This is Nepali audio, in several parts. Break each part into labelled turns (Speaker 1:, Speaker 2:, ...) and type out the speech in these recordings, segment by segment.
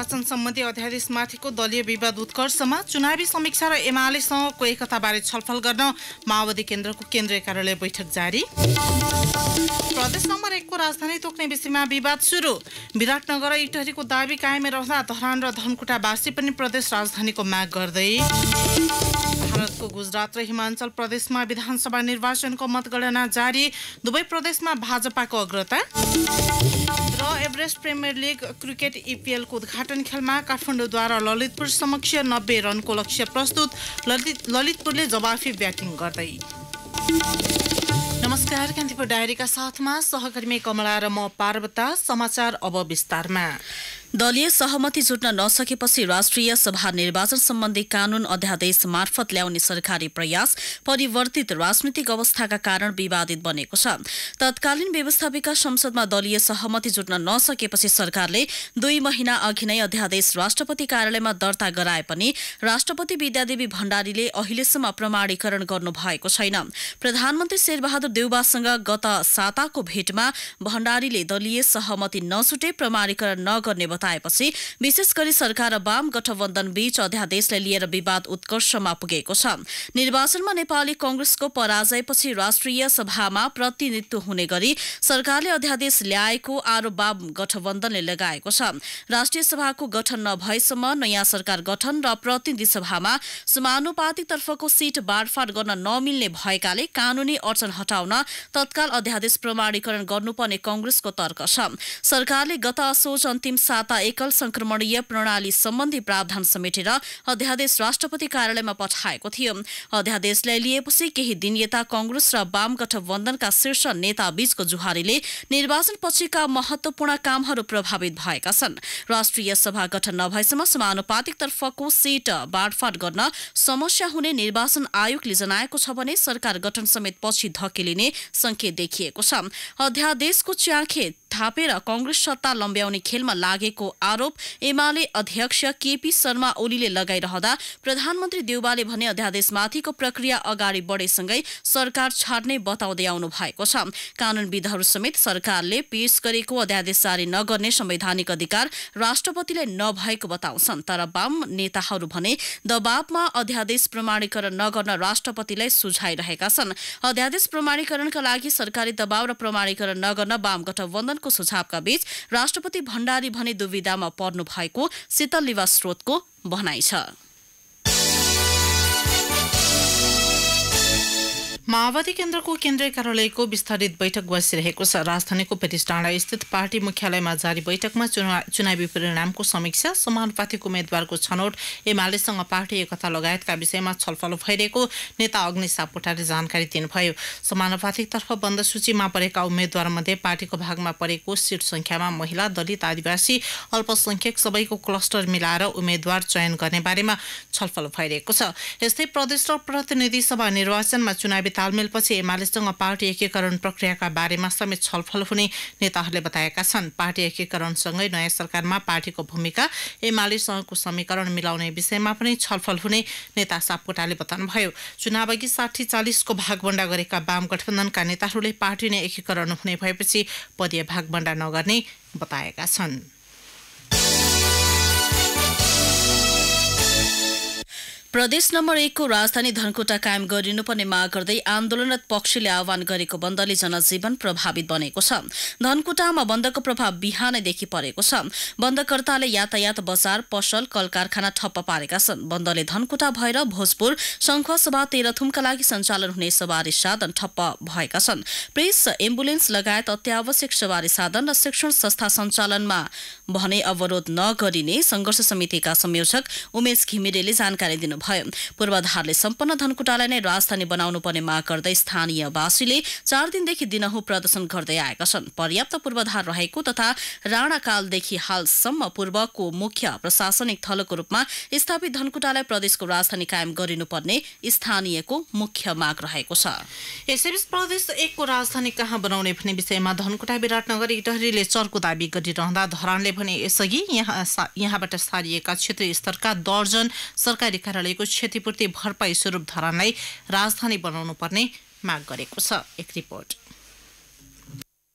Speaker 1: निर्वाचन सम्बन्धी अध्यादेशमाथिको दलीय विवाद उत्कर्षमा चुनावी समीक्षा र एमालेसँगको एकताबारे छलफल गर्न माओवादी केन्द्रको केन्द्रीय कार्यालय बैठक जारी प्रदेश नम्बर एकको राजधानी तोक्ने विषयमा विवाद सुरु विराटनगर इटहरीको दावी कायमै रहँदा धरान र धनकुटावासी पनि प्रदेश राजधानीको माग गर्दै भारतको गुजरात र हिमाचल प्रदेशमा विधानसभा निर्वाचनको मतगणना जारी दुवै प्रदेशमा भाजपाको अग्रता एभरेस्ट प्रिमियर लिग क्रिकेट इपिएलको उद्घाटन खेलमा काठमाडौँद्वारा ललितपुर समक्ष नब्बे रनको लक्ष्य प्रस्तुत ललित ललितपुरले जवाफी ब्याटिङ गर्दै नमस्कार कान्तिपुर डायरीका साथमा सहकर्मी कमला र म पार्वता
Speaker 2: समाचार अब विस्तारमा दलीय सहमति जुट्न नसकेपछि राष्ट्रिय सभा निर्वाचन सम्बन्धी कानून अध्यादेश मार्फत ल्याउने सरकारी प्रयास परिवर्तित राजनीतिक अवस्थाका कारण विवादित बनेको छ तत्कालीन व्यवस्थापिका संसदमा दलीय सहमति जुट्न नसकेपछि सरकारले दुई महिना अघि नै अध्यादेश राष्ट्रपति कार्यालयमा दर्ता गराए पनि राष्ट्रपति विद्यादेवी भण्डारीले अहिलेसम्म प्रमाणीकरण गर्नु भएको छैन प्रधानमन्त्री शेरबहादुर देउबासँग गत साताको भेटमा भण्डारीले दलीय सहमति नछुटे प्रमाणीकरण नगर्ने बताएपछि विशेष गरी सरकार र वाम गठबन्धन बीच अध्यादेशलाई लिएर विवाद उत्कर्षमा पुगेको छ निर्वाचनमा नेपाली कंग्रेसको पराजयपछि राष्ट्रिय सभामा प्रतिनिधित्व हुने गरी सरकारले अध्यादेश ल्याएको आरोप वाम गठबन्धनले लगाएको छ राष्ट्रिय सभाको गठन नभएसम्म नयाँ सरकार गठन र प्रतिनिधि सभामा समानुपातितर्फको सीट बाँडफाँड गर्न नमिल्ने भएकाले कानूनी अडचन हटाउन तत्काल अध्यादेश प्रमाणीकरण गर्नुपर्ने कंग्रेसको तर्क छ सरकारले गत असोज अन्तिम सात ता एकल संक्रमणीय प्रणाली सम्बन्धी प्रावधान समेटेर अध्यादेश राष्ट्रपति कार्यालयमा पठाएको थियो अध्यादेशलाई लिएपछि केही दिन यता कंग्रेस र वाम गठबन्धनका शीर्ष नेता बीचको जुहारीले निर्वाचनपछिका महत्वपूर्ण कामहरू प्रभावित भएका छन् राष्ट्रिय सभा गठन नभएसम्म तर्फको सीट बाँडफाँड गर्न समस्या हुने निर्वाचन आयोगले जनाएको छ भने सरकार गठन समेत पछि धकेलिने संकेत देखिएको छ अध्यादेशको च्याखे थापेर कंग्रेस सत्ता लम्ब्याउने खेलमा लागेको गरेको आरोप एमाले अध्यक्ष केपी शर्मा ओलीले लगाइरहँदा प्रधानमन्त्री देउबाले भने अध्यादेशमाथिको प्रक्रिया अगाडि बढेसँगै सरकार छाड्ने बताउँदै आउनु भएको छ कानूनविदहरू समेत सरकारले पेश गरेको अध्यादेश जारी नगर्ने संवैधानिक अधिकार राष्ट्रपतिलाई नभएको बताउँछन् तर वाम नेताहरू भने दबावमा अध्यादेश प्रमाणीकरण नगर्न राष्ट्रपतिलाई सुझाइरहेका छन् अध्यादेश प्रमाणीकरणका लागि सरकारी दबाव र प्रमाणीकरण नगर्न वाम गठबन्धनको सुझावका बीच राष्ट्रपति भण्डारी भने दुविधामा पर्नु भएको शीतल लिवा स्रोतको भनाइ छ माओवादी
Speaker 1: केन्द्रको केन्द्रीय कार्यालयको विस्तारित बैठक बसिरहेको छ राजधानीको डाँडा स्थित पार्टी मुख्यालयमा जारी बैठकमा चुना चुनावी परिणामको समीक्षा समानुपातिक उम्मेद्वारको छनौट एमालेसँग पार्टी एकता लगायतका विषयमा छलफल भइरहेको नेता अग्नि सापकोटाले जानकारी दिनुभयो समानुपातिकतर्फ बन्द सूचीमा परेका उम्मेद्वारमध्ये पार्टीको भागमा परेको सिट संख्यामा महिला दलित आदिवासी अल्पसंख्यक सबैको क्लस्टर मिलाएर उम्मेद्वार चयन गर्ने बारेमा छलफल भइरहेको छ यस्तै प्रदेश र प्रतिनिधि सभा निर्वाचनमा चुनावी तालमेलपछि एमालेसँग पार्टी एकीकरण प्रक्रियाका बारेमा समेत छलफल हुने नेताहरूले बताएका छन् पार्टी एकीकरणसँगै नयाँ सरकारमा पार्टीको भूमिका एमालेसँगको समीकरण मिलाउने विषयमा पनि छलफल हुने नेता सापकोटाले बताउनुभयो चुनाव अघि साठी चालिसको भागभण्डा गरेका वाम गठबन्धनका नेताहरूले पार्टी नै एकीकरण हुने भएपछि पदीय भागभण्डा नगर्ने
Speaker 2: बताएका छन् प्रदेश नम्बर एकको राजधानी धनकुटा कायम गरिनुपर्ने माग गर्दै आन्दोलनरत पक्षले आह्वान गरेको बन्दले जनजीवन प्रभावित बनेको छ धनकुटामा बन्दको प्रभाव बिहानैदेखि परेको छ बन्दकर्ताले यातायात बजार पसल कल कारखाना ठप्प पारेका छन् बन्दले धनकुटा भएर भोजपुर शङ्खसभा तेह्रथुमका लागि सञ्चालन हुने सवारी साधन ठप्प भएका छन् प्रेस एम्बुलेन्स लगायत अत्यावश्यक सवारी साधन र शिक्षण संस्था सञ्चालनमा भने अवरोध नगरिने सङ्घर्ष समितिका संयोजक उमेश घिमिरेले जानकारी दिनुभयो पूर्वाधारले सम्पन्न धनकुटालाई नै राजधानी बनाउनु पर्ने माग गर्दै स्थानीयवासीले चार दिनदेखि दिनहु प्रदर्शन गर्दै आएका छन् पर्याप्त पूर्वाधार रहेको तथा राणाकालदेखि हालसम्म पूर्वको मुख्य प्रशासनिक थलोको रूपमा स्थापित धनकुटालाई प्रदेशको राजधानी कायम गरिनुपर्ने स्थानीयको मुख्य माग रहेको छ यसैबीच प्रदेश एकको राजधानी कहाँ बनाउने भन्ने विषयमा धनकुटा विराटनगर इटहरीले चर्को दावी
Speaker 1: गरिरहँदा धरानले भने यसअघि यहाँ यहाँबाट सारिएका क्षेत्रीय स्तरका दर्जन सरकारी कार्यालयको क्षतिपूर्ति भरपाई स्वरूप धरानलाई राजधानी बनाउनु पर्ने माग गरेको छ एक रिपोर्ट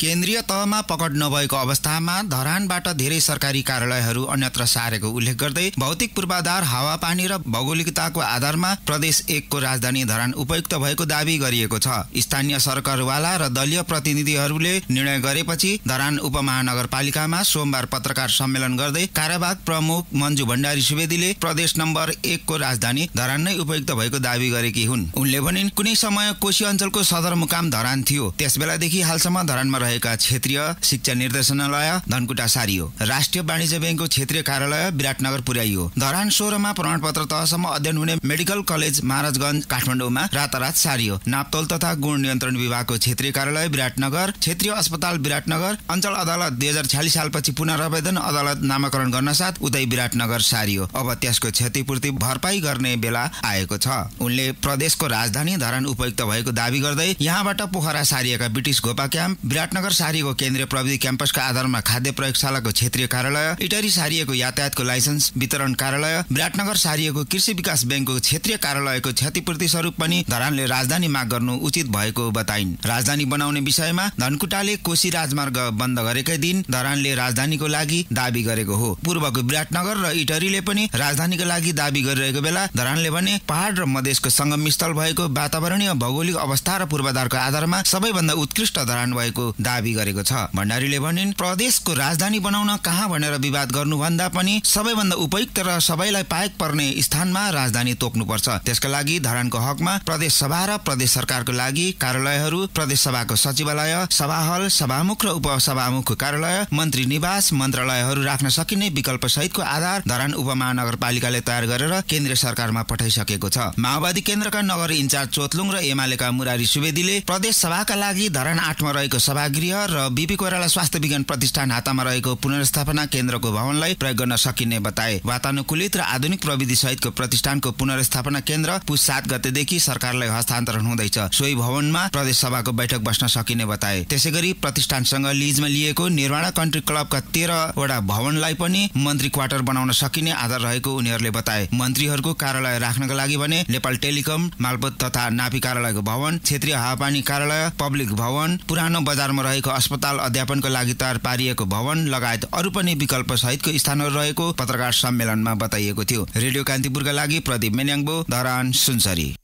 Speaker 3: केन्द्रीय तहमा पकड नभएको अवस्थामा धरानबाट धेरै सरकारी कार्यालयहरू अन्यत्र सारेको उल्लेख गर्दै भौतिक पूर्वाधार हावापानी र भौगोलिकताको आधारमा प्रदेश एकको राजधानी धरान उपयुक्त भएको दावी गरिएको छ स्थानीय सरकारवाला र दलीय प्रतिनिधिहरूले निर्णय गरेपछि धरान उपमहानगरपालिकामा सोमबार पत्रकार सम्मेलन गर्दै कार्यवाहक प्रमुख मन्जु भण्डारी सुवेदीले प्रदेश नम्बर एकको राजधानी धरान नै उपयुक्त भएको दावी गरेकी हुन् उनले भनिन् कुनै समय कोशी अञ्चलको सदरमुकाम धरान थियो त्यसबेलादेखि हालसम्म धरानमा रहेका क्षेत्रीय शिक्षा निर्देशनालय धनकुटा सारियो राष्ट्रिय वाणिज्य ब्याङ्कको क्षेत्रीय कार्यालय विराटनगर पुर्याइयो धरान सोह्रमा प्रमाणपत्र तहसम्म अध्ययन हुने मेडिकल कलेज महाराजगञ्ज काठमाडौँमा रातारात सारियो नापतोल तथा गुण नियन्त्रण विभागको क्षेत्रीय कार्यालय विराटनगर क्षेत्रीय अस्पताल विराटनगर अञ्चल अदालत दुई हजार छ्यालिस सालपछि पुनरावेदन अदालत नामाकरण गर्न साथ उतै विराटनगर सारियो अब त्यसको क्षतिपूर्ति भरपाई गर्ने बेला आएको छ उनले प्रदेशको राजधानी धरान उपयुक्त भएको दावी गर्दै यहाँबाट पोखरा सारिएका ब्रिटिस घोपा क्याम्प विराटनगर विराटनगर सारिएको केन्द्रीय प्रविधि क्याम्पसका आधारमा खाद्य प्रयोगशालाको क्षेत्रीय कार्यालय इटरी सारिएको यातायातको लाइसेन्स वितरण कार्यालय विराटनगर सारिएको कृषि विकास ब्याङ्कको क्षेत्रीय कार्यालयको क्षतिपूर्ति स्वरूप पनि धरानले राजधानी माग गर्नु उचित भएको बताइन् राजधानी बनाउने विषयमा धनकुटाले कोशी राजमार्ग बन्द गरेकै दिन धरानले राजधानीको लागि दावी गरेको हो पूर्वको विराटनगर र इटरीले पनि राजधानीको लागि दावी गरिरहेको बेला धरानले भने पहाड र मधेसको सङ्गम स्थल भएको वातावरणीय भौगोलिक अवस्था र पूर्वाधारको आधारमा सबैभन्दा उत्कृष्ट धरान भएको दावी गरेको छ भण्डारीले भनिन् प्रदेशको राजधानी बनाउन कहाँ भनेर विवाद गर्नुभन्दा पनि सबैभन्दा उपयुक्त र सबैलाई पाएक पर्ने स्थानमा राजधानी तोक्नुपर्छ त्यसका लागि धरानको हकमा प्रदेश सभा र प्रदेश सरकारको लागि कार्यालयहरू प्रदेश सभाको सचिवालय सभाहल सभामुख र उपसभामुख कार्यालय मन्त्री निवास मन्त्रालयहरू राख्न सकिने विकल्प सहितको आधार धरान उपमहानगरपालिकाले तयार गरेर केन्द्र सरकारमा पठाइसकेको छ माओवादी केन्द्रका नगर इन्चार्ज चोतलुङ र एमालेका मुरारी सुवेदीले प्रदेश सभाका लागि धरान आठमा रहेको सभा गृह र बिपी कोइराला स्वास्थ्य विज्ञान प्रतिष्ठान हातामा रहेको पुनर्स्थापना केन्द्रको भवनलाई प्रयोग गर्न सकिने बताए वातानुकूलित र आधुनिक प्रविधि सहितको प्रतिष्ठानको पुनर्स्थापना केन्द्र पुस सात गतेदेखि सरकारलाई हस्तान्तरण हुँदैछ सोही भवनमा प्रदेश सभाको बैठक बस्न सकिने बताए त्यसै गरी प्रतिष्ठानसँग लिजमा लिएको निर्वाणा कन्ट्री क्लबका तेह्रवटा भवनलाई पनि मन्त्री क्वार्टर बनाउन सकिने आधार रहेको उनीहरूले बताए मन्त्रीहरूको कार्यालय राख्नका लागि भने नेपाल टेलिकम मालपोत तथा नापी कार्यालयको भवन क्षेत्रीय हावापानी कार्यालय पब्लिक भवन पुरानो बजारमा रहेको अस्पताल अध्यापनको लागि तयार पारिएको भवन लगायत अरू पनि विकल्प सहितको स्थानहरू रहेको पत्रकार सम्मेलनमा बताइएको थियो रेडियो कान्तिपुरका लागि प्रदीप मेन्याङ्बो धरान सुनसरी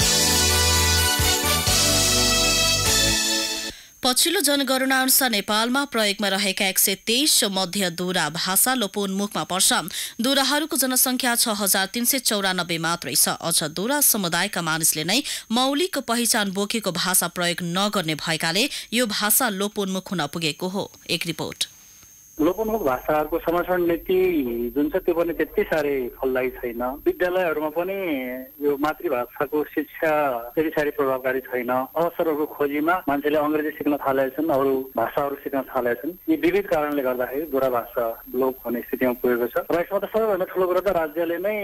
Speaker 2: पछिल्लो जनगणना अनुसार नेपालमा प्रयोगमा रहेका एक सय तेइस मध्य दुरा भाषा लोपोन्मुखमा पर्छ दुराहरूको जनसङ्ख्या छ हजार तीन सय चौरानब्बे मात्रै छ अझ दुरा समुदायका मानिसले नै मौलिक पहिचान बोकेको भाषा प्रयोग नगर्ने भएकाले यो भाषा लोपोन्मुख हुन पुगेको हो एक रिपोर्ट लोपोन्मुख भाषाहरूको संरक्षण नीति जुन छ त्यो पनि त्यति साह्रै फलदायी छैन विद्यालयहरूमा पनि यो मातृभाषाको शिक्षा त्यति साह्रै प्रभावकारी छैन अवसरहरूको खोजीमा मान्छेले अङ्ग्रेजी सिक्न थालेछन् अरू भाषाहरू सिक्न थालेछन् यी विविध कारणले गर्दाखेरि दूराभाषा लोप हुने स्थितिमा पुगेको छ र यसमा त सबैभन्दा ठुलो कुरा त राज्यले नै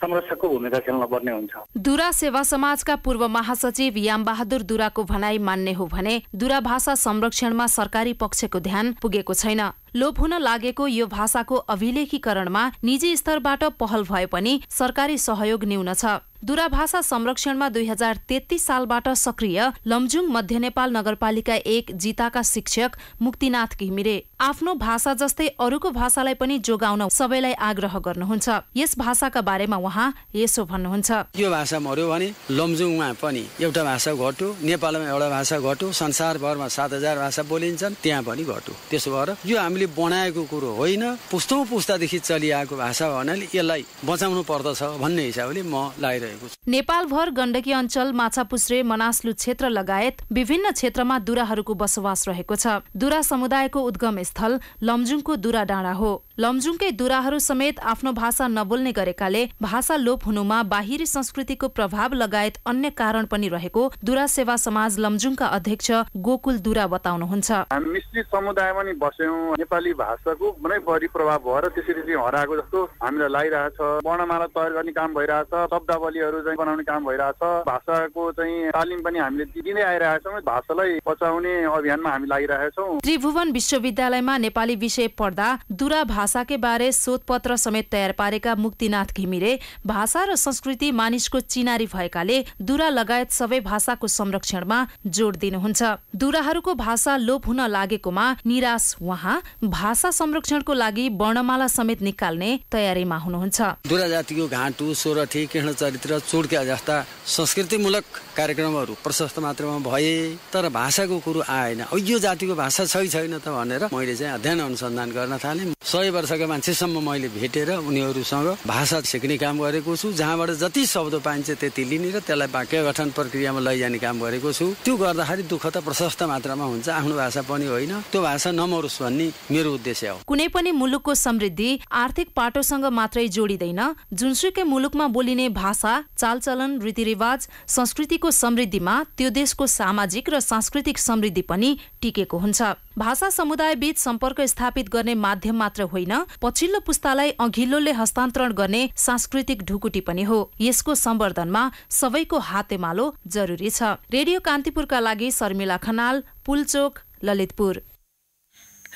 Speaker 2: संरक्षकको भूमिका खेल्न पर्ने हुन्छ
Speaker 4: दुरा सेवा समाजका पूर्व महासचिव यामबहादुर दुराको भनाई मान्ने हो भने दुरा भाषा संरक्षणमा सरकारी पक्षको ध्यान पुगेको छैन लोप हुन लागेको यो भाषाको अभिलेखीकरणमा निजी स्तरबाट पहल भए पनि सरकारी सहयोग न्यून छ दूराभाषा संरक्षणमा दुई हजार तेत्तिस सालबाट सक्रिय लमजुङ मध्य नेपाल नगरपालिका एक जिताका शिक्षक मुक्तिनाथ घिमिरे आफ्नो भाषा जस्तै अरूको भाषालाई पनि जोगाउन सबैलाई आग्रह गर्नुहुन्छ यस भाषाका बारेमा उहाँ यसो
Speaker 3: भन्नुहुन्छ यो भाषा मऱ्यो भने लमजुङमा पनि एउटा भाषा घट्यो नेपालमा एउटा भाषा घट्यो संसारभरमा सात हजार भाषा बोलिन्छन् त्यहाँ पनि घट्यो त्यसो भएर यो हामीले बनाएको कुरो होइन पुस्तौँ पुस्तादेखि चलिआएको भाषा भन्नाले यसलाई बचाउनु पर्दछ भन्ने हिसाबले म लागिरहेको भएको छ
Speaker 4: नेपालभर गण्डकी अञ्चल माछापुस्रे मनास्लु क्षेत्र लगायत विभिन्न क्षेत्रमा दुराहरूको बसोबास रहेको छ दुरा समुदायको उद्गम स्थल लमजुङको दुरा डाँडा हो लमजुङकै दुराहरू समेत आफ्नो भाषा नबोल्ने गरेकाले भाषा लोप हुनुमा बाहिरी संस्कृतिको प्रभाव लगायत अन्य कारण पनि रहेको दुरा सेवा समाज लमजुङका अध्यक्ष गोकुल दुरा बताउनुहुन्छ हामी मिश्रित समुदायमा नेपाली भाषाको बढी प्रभाव भएर त्यसरी चाहिँ हराएको जस्तो हामीलाई लागिरहेछ वर्णमाला तयार गर्ने काम भइरहेछ शब्दावली नेपालीहरू चाहिँ बनाउने काम भइरहेछ भाषाको चाहिँ तालिम पनि हामीले दिँदै आइरहेछौँ भाषालाई बचाउने अभियानमा हामी लागिरहेछौँ त्रिभुवन विश्वविद्यालयमा नेपाली विषय पढ्दा दुरा भाषाकै बारे शोधपत्र समेत तयार पारेका मुक्तिनाथ घिमिरे भाषा र संस्कृति मानिसको चिनारी भएकाले दुरा लगायत सबै भाषाको संरक्षणमा जोड दिनुहुन्छ दुराहरूको भाषा लोप हुन लागेकोमा निराश उहाँ भाषा संरक्षणको लागि वर्णमाला समेत निकाल्ने तयारीमा हुनुहुन्छ
Speaker 3: दुरा जातिको घाँटु सोरठी कृष्णचरित भारततिर चुड्क्या जस्ता संस्कृतिमूलक कार्यक्रमहरू प्रशस्त मात्रामा भए तर भाषाको कुरो आएन यो जातिको भाषा छ छैन त भनेर मैले चाहिँ अध्ययन अनुसन्धान गर्न थालेँ सय वर्षका मान्छेसम्म मैले भेटेर उनीहरूसँग भाषा सिक्ने काम गरेको छु जहाँबाट जति शब्द पाइन्छ त्यति लिने र त्यसलाई वाक्य गठन प्रक्रियामा लैजाने काम गरेको छु त्यो गर्दाखेरि दुःख त प्रशस्त मात्रामा हुन्छ आफ्नो भाषा पनि होइन त्यो भाषा नमरोस् भन्ने मेरो उद्देश्य हो
Speaker 4: कुनै पनि मुलुकको समृद्धि आर्थिक पाटोसँग मात्रै जोडिँदैन जुनसुकै मुलुकमा बोलिने भाषा चालचलन रीतिरिवाज संस्कृति भएको समृद्धिमा त्यो देशको सामाजिक र सांस्कृतिक समृद्धि पनि टिकेको हुन्छ भाषा समुदायबीच सम्पर्क स्थापित गर्ने माध्यम मात्र होइन पछिल्लो पुस्तालाई अघिल्लोले हस्तान्तरण गर्ने सांस्कृतिक ढुकुटी पनि हो यसको सम्वर्धनमा सबैको हातेमालो जरुरी छ रेडियो कान्तिपुरका लागि शर्मिला खनाल पुलचोक ललितपुर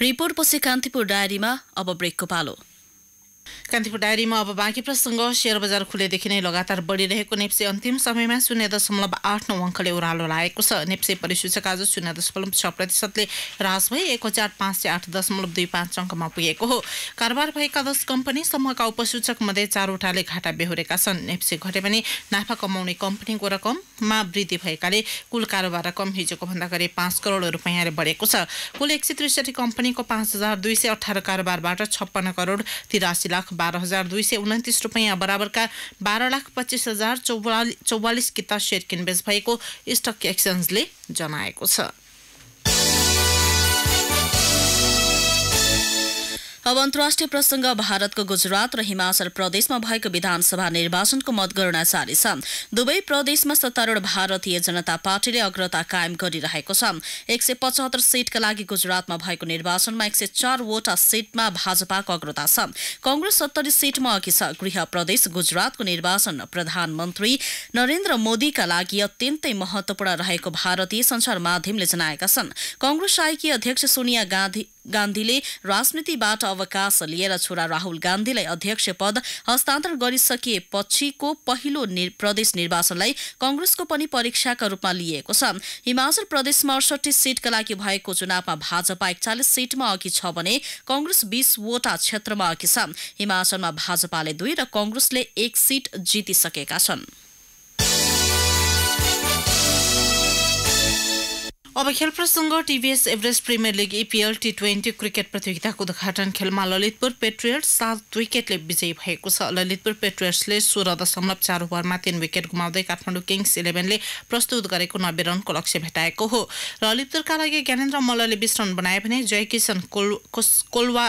Speaker 4: रिपोर्ट पछि कान्तिपुर डायरीमा
Speaker 2: अब ब्रेकको पालो
Speaker 1: कान्तिपुर डायरीमा अब बाँकी प्रसङ्ग सेयर बजार खुलेदेखि नै लगातार बढिरहेको नेप्से अन्तिम समयमा शून्य दशमलव आठ नौ अङ्कले ओह्रालो लागेको छ नेप्से परिसूचक आज शून्य दशमलव छ प्रतिशतले ह्रास भई एक हजार पाँच सय आठ दशमलव दुई पाँच अङ्कमा पुगेको हो कारोबार भएका दस कम्पनी समूहका उपसूचक मध्ये चारवटाले घाटा बेहोरेका छन् नेप्से घटे भने नाफा कमाउने कम्पनीको रकममा वृद्धि भएकाले कुल कारोबार रकम हिजोको भन्दा गरी पाँच करोड रुपियाँले बढेको छ कुल एक सय त्रिसठी कम्पनीको पाँच हजार दुई सय अठार कारोबारबाट छप्पन्न करोड तिरासी लाख बाह्र हजार दुई सय उन्तिस रुपियाँ बराबरका बाह्र लाख पच्चिस हजार चौवालिस चौवालिस किता सेयर किनबेच भएको स्टक एक्सचेन्जले जनाएको
Speaker 2: छ अब अन्तर्राष्ट्रिय प्रसङ्ग भारतको गुजरात र हिमाचल प्रदेशमा भएको विधानसभा निर्वाचनको मतगणना जारी छ दुवै प्रदेशमा सत्तारूढ़ भारतीय जनता पार्टीले अग्रता कायम गरिरहेको छ एक सय पचहत्तर सीटका लागि गुजरातमा भएको निर्वाचनमा एक सय चारवटा सीटमा भाजपाको अग्रता छ कंग्रेस सत्तरी सीटमा अघि छ गृह प्रदेश गुजरातको निर्वाचन प्रधानमन्त्री नरेन्द्र मोदीका लागि अत्यन्तै महत्वपूर्ण रहेको भारतीय संचार माध्यमले जनाएका छन् कंग्रेस आयकी अध्यक्ष सोनिया गान्धी गान्धीले राजनीतिबाट अवकाश लिएर छोरा राहुल गान्धीलाई अध्यक्ष पद हस्तान्तरण गरिसकिएपछिको पहिलो प्रदेश निर्वाचनलाई कंग्रेसको पनि परीक्षाका रूपमा लिएको छ हिमाचल प्रदेशमा अडसठी सीटका लागि भएको चुनावमा भाजपा एकचालिस सीटमा अघि छ भने कंग्रेस बीसवटा क्षेत्रमा अघि छ हिमाचलमा भाजपाले दुई र कंग्रेसले एक सीट जितिसकेका छन्
Speaker 1: अब खेल प्रसङ्ग TVS Everest premier league EPL T twenty cricket प्रतियोगिताको उद्घाटन खेलमा ललितपुर पेट्रियट्स सात विकेटले विजयी भएको छ ललितपुर पेट्रियट्सले सोह्र दशमलव चार ओभरमा तीन विकेट गुमाउँदै काठमाडौँ किङ्स इलेभेनले प्रस्तुत गरेको नब्बे रनको लक्ष्य भेटाएको हो ललितपुरका लागि ज्ञानेन्द्र मल्लले बिस रन बनाए भने जयकिसन कोल कोलवा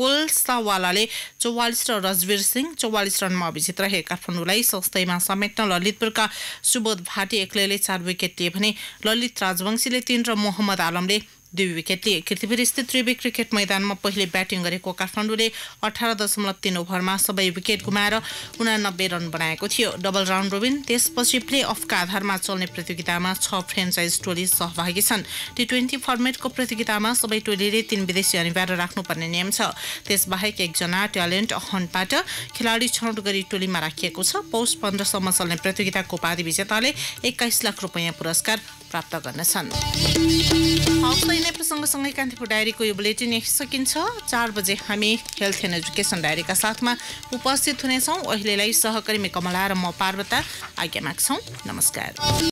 Speaker 1: कोलसावालाले चौवालिस र रजवीर सिंह चौवालिस रनमा अभिजित रहे काठमाडौँलाई सस्तैमा समेट्न ललितपुरका सुबोध भाटी एक्लैले चार विकेट दिए भने ललित राजवंशीले तीन र मोहम्मद आलमले दुई विकेटले स्थित त्रिवी क्रिकेट मैदानमा पहिले ब्याटिङ गरेको काठमाडौँले अठार दशमलव तीन ओभरमा सबै विकेट गुमाएर उनानब्बे रन बनाएको थियो डबल राउन्ड रोबिन त्यसपछि प्ले अफका आधारमा चल्ने प्रतियोगितामा छ फ्रेन्चाइज टोली सहभागी छन् टी ट्वेन्टी फर्मेटको प्रतियोगितामा सबै टोलीले तीन विदेशी अनिवार्य राख्नुपर्ने नियम छ त्यसबाहेक एकजना ट्यालेन्ट हन्टबाट खेलाडी छनौट गरी टोलीमा राखिएको छ पौष पन्ध्रसम्म चल्ने प्रतियोगिताको उपाधि विजेताले एक्काइस लाख रुपियाँ पुरस्कार प्राप्त गर्नेछन् यिनै प्रसङ्गसँगै कान्तिपुर डायरीको यो बुलेटिन सकिन्छ चार बजे हामी हेल्थ एन्ड एजुकेसन डायरीका साथमा उपस्थित हुनेछौँ अहिलेलाई सहकर्मी कमला र म पार्वता आज्ञा माग्छौँ नमस्कार